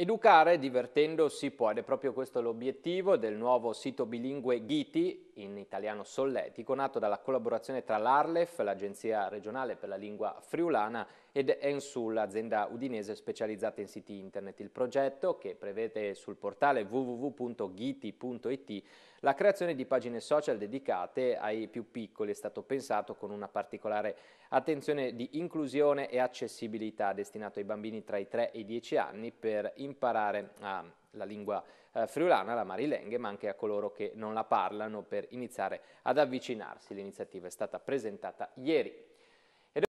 Educare divertendosi può ed è proprio questo l'obiettivo del nuovo sito bilingue Giti, in italiano solletico, nato dalla collaborazione tra l'Arlef, l'Agenzia regionale per la lingua friulana, ed Ensul, azienda udinese specializzata in siti internet. Il progetto, che prevede sul portale www.ghiti.it la creazione di pagine social dedicate ai più piccoli, è stato pensato con una particolare attenzione di inclusione e accessibilità destinato ai bambini tra i 3 e i 10 anni per imparare a la lingua eh, friulana, la marilenghe, ma anche a coloro che non la parlano per iniziare ad avvicinarsi. L'iniziativa è stata presentata ieri.